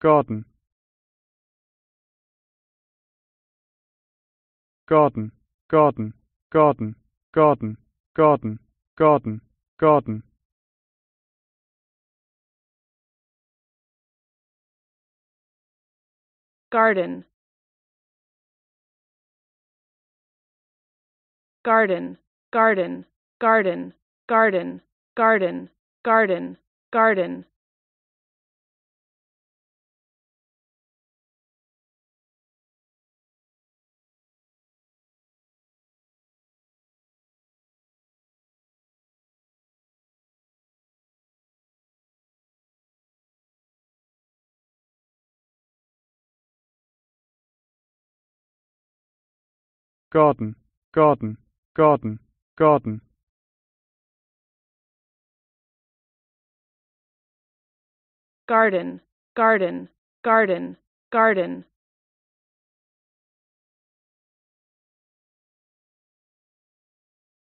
garden garden garden garden garden garden garden garden garden garden garden garden garden garden garden garden garden garden garden garden garden garden garden garden garden